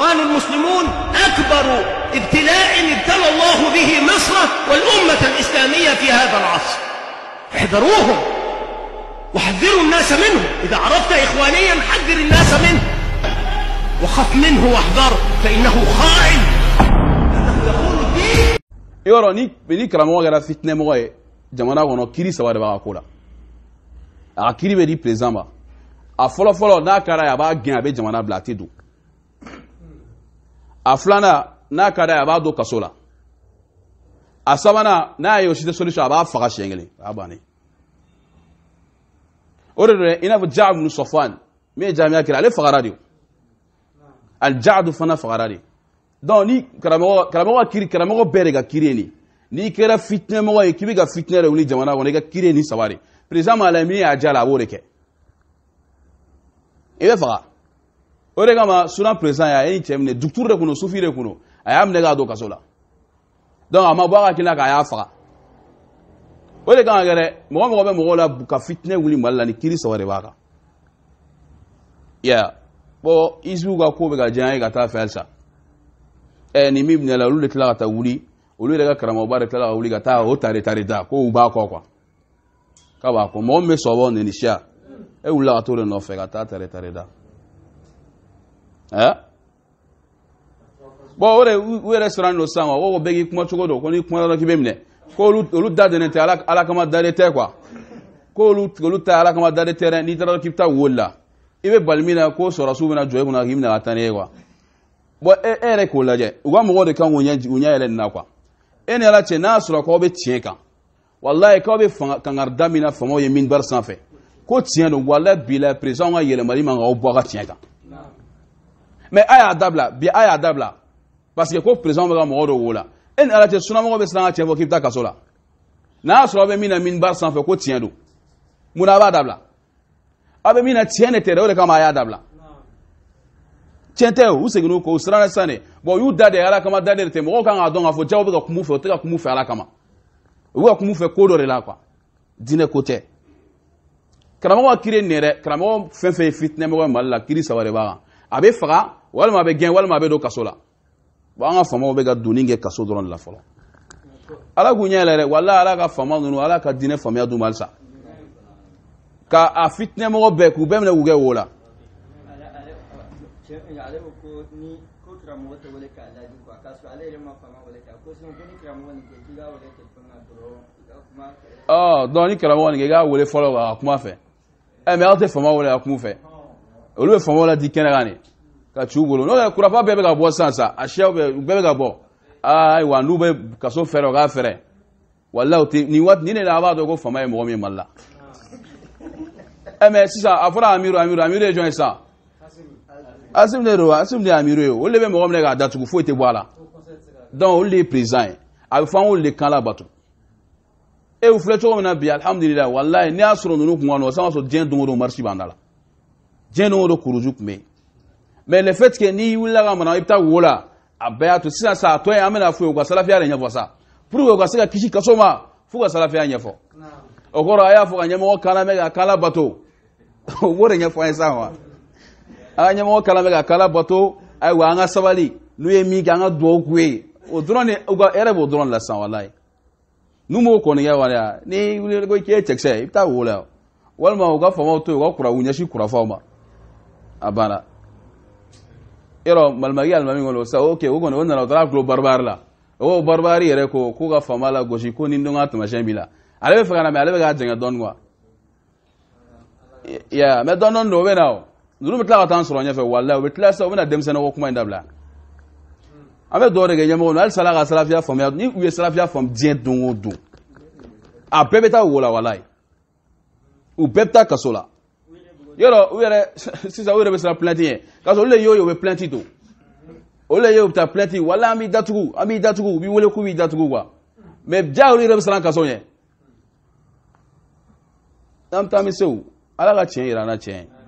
قال المسلمون أكبر ابتلاء ابتلى الله به مصر والأمة الإسلامية في هذا العصر احذروهم وحذروا الناس منه إذا عرفت إخوانيا حذر الناس منه وخف منه واحذر فإنه خائن يورا ni ni karamɔgɔ kɛra fitinɛmɔgɔ ye jamana kɔnɔ كيري سوار de b'a ko كيري a ka kiri bɛ di perezan ma a fɔlɔfɔlɔ n'a kɛra ye a b'a gɛn a a filanan n'a ka d'a ye a b'a don kaso la a sabanan n'a ye o si tɛ solution a b'a faga siɲɛ kelen a bannen o de don i n'a fɔ jaabu ni sɔfwan min ye jaamiya kira ale fagara de aljaadu fana fagara de donc ni karamɔgɔ karamɔgɔ ka kiri karamɔgɔ bɛɛ de ka kiri ye nin n'i kɛra fitinɛmɔgɔ ye k'i bɛ ka fitinɛ de wuli jamana kɔnɔ i ka kiri ye nin saba de président m'a layɛ min y'a ja la a b'o de kɛ i bɛ faga o de kama sunan président ya ye cɛ minɛ dugutu de kun sufi de kun a y'a minɛ k'a don kaso la donc a ma bɔ a ka kila k'a y'a faga o de kan ka mɔgɔ mɔgɔ bɛ mɔgɔw la ka fitinɛ wuli mali la ni kiri saba de b'a kan ya bɔn isiw ka ko bɛ ka diya ye ka taa fɛ halisa ɛ e, nin min minɛ la olu de tila ka taa wuli olu yɛrɛ ka karamɔgɔba de tila ka wuli ka taa o tari tari da ko b'a kɔ kuwa k'a b'a kɔ mɔgɔ min bɛ sɔbɔ nɛni e wulila ka t'o de nɔfɛ ka taa tari tari da bɔn o de u yɛrɛ siran don sisan wa o ko bɛɛ k'i kuma cogo don ko n'i kuma dɔ k'i bɛ minɛ ko olu olu da dɛnɛ tɛ ala ala kama dalen tɛ kuwa ko olu olu ta ala kama dalen tɛ dɛ n'i taara k'i bɛ taa wo la i bɛ bali min na ko sɔrɔsiw bɛna jɔ e kunna k'i bɛna ka taa n'e ye kuwa bɔn e e yɛrɛ k'o lajɛ u ka mɔgɔw de kan k'u ɲɛ u ɲɛ yɛlɛ nin na kuwa e ni ala cɛ n'a sɔrɔ k'aw bɛ tiɲɛ kan walayi k'aw bɛ fanga kangarida min na faamaw ye minbari sanfɛ ko tiɲɛ don walayi mɛ a y'a dabila bi a y'a dabila parce que ko président bɛ ka mɔgɔ dɔ wo la e ni ala cɛ sunamɔgɔ bɛ siran ka cɛ fɔ k'i bɛ taa kaso la n'a y'a sɔrɔ aw bɛ min na min bari sanfɛ ko tiɲɛ don munna a b'a dabila aw bɛ min na tiɲɛ de tɛ dɛ o de kama a y'a dabila tiɲɛ tɛ u segin n'u kɔ u siranna sisan de bɔn u y'u da de ala kama da de tɛ mɔgɔw kan k'a dɔn k'a fɔ jaw bɛ ka kun fɛ u tɛ ka kun fɛ ala kama u ka kun fɛ ko dɔ de la kuwa diinɛ ko tɛ karamɔgɔ ka kiri nin dɛ karamɔgɔ fɛn fɛn ye fitinɛmɔgɔ ye mali la kiri saba de b'a kan a bɛ faga walima a bɛ gɛn walima a bɛ don kaso la bon an ka faamaw bɛ ka donni kɛ kaso dɔrɔn de la fɔlɔ ala k'u ɲɛ yɛlɛ dɛ wala ala ka faama ninnu ala ka diinɛ faamuya d'u ma halisa ka a fitinɛmɔgɔ bɛɛ k'u bɛɛ minɛ k'u kɛ wo la. dɔn ni karamɔgɔ nin kɛ i k'a wele fɔlɔ a kuma fɛ ɛ mɛ aw tɛ faama wele a kun fɛ olu bɛ faamaw la di kɛnɛ kan de ka ci u bolo n'o tɛ kuraba bɛɛ bɛ ka bɔ sisan sa a sɛw bɛ u bɛɛ bɛ ka bɔ ayiwa n'u bɛ kaso fɛɛrɛ o k'a fɛɛrɛ walayi o tɛ nin waati nin de la a b'a dɔn ko faama ye mɔgɔ min ye mali la ɛ ah. eh, mɛ sisan a fɔra amiru amiru amiru ye jɔn ye sisan asimu de don asimu de ye amiru ye olu de bɛ mɔgɔ minɛ k'a datugu foyi tɛ bɔ a la donc olu de ye président ye a bɛ fɔ an k'olu de kan labato e filɛ cogo min na bi alihamudulilayi walayi n'i y'a sɔrɔ ninnu kun ka nɔgɔn sisan o b'a sɔrɔ diɲɛ don o don marisi b'an da la diɲɛ don o don kuruju tun bɛ yen mɛ le fait que n'i wulila ka mana i bɛ taa wo la a bɛɛ y'a to sisan sa a tɔ ye an bɛna f'u ye u ka salafiya de ɲɛfɔ sa pour que u ka se ka kisi kaso ma f'u ka salafiya ɲɛfɔ o kɔrɔ a y'a fɔ ka ɲɛmɔgɔ kan lamɛn ka kan labato o b'o de ɲɛfɔ an ye sisan wa an ka ɲɛmɔgɔ kan lamɛn ka kan labato ayiwa an ka sabali n'u ye min kɛ an ka duwawu k'u ye o dɔrɔn de u ka hɛrɛ b'o dɔrɔn de la sisan walayi n'u m'o kɔni kɛ waleya ni wulila ko k'e cɛkisɛ i bɛ taa wo la walima u ka faamaw to yen u ka kura u ɲɛsin kurafaw ma a banna yɔrɔ malimaki alimami kɔni sa ok o kɔni o nana o taara tulo baribari la o baribari yɛrɛ ko k'u ka faama la gosi ko ni dɔn ka tamasiyɛn b'i la ale bɛ fɛ ka na mɛ ale bɛ k'a jɛngɛ dɔɔni kuwa ya mɛ dɔɔni dɔɔni don o bɛ na o ninnu bɛ tila ka taa an sɔrɔ ɲɛfɛ walayi u bɛ tila sisan u bɛ na denmisɛnnin ko kuma in dabila an bɛ dɔw de kɛ ɲɛmɔgɔ na halisa ala ka sarafiya faamuya ni u ye sarafiya faamu diɲɛ don o don a bɛɛ bɛ taa wo la walayi u bɛɛ bɛ taa kaso la yɔrɔ u yɛrɛ sisan u yɛrɛ bɛ siran plainte ɲɛ k'a sɔrɔ olu le y'o ye u bɛ plainte to olu le ye u bɛ wala an b'i datugu an b'i datugu u b'i wele k'u b'i datugu wa. mais ja olu yɛrɛ bɛ siran kaso ɲɛ an bɛ taa an ala ka tiɲɛ yira an na tiɲɛ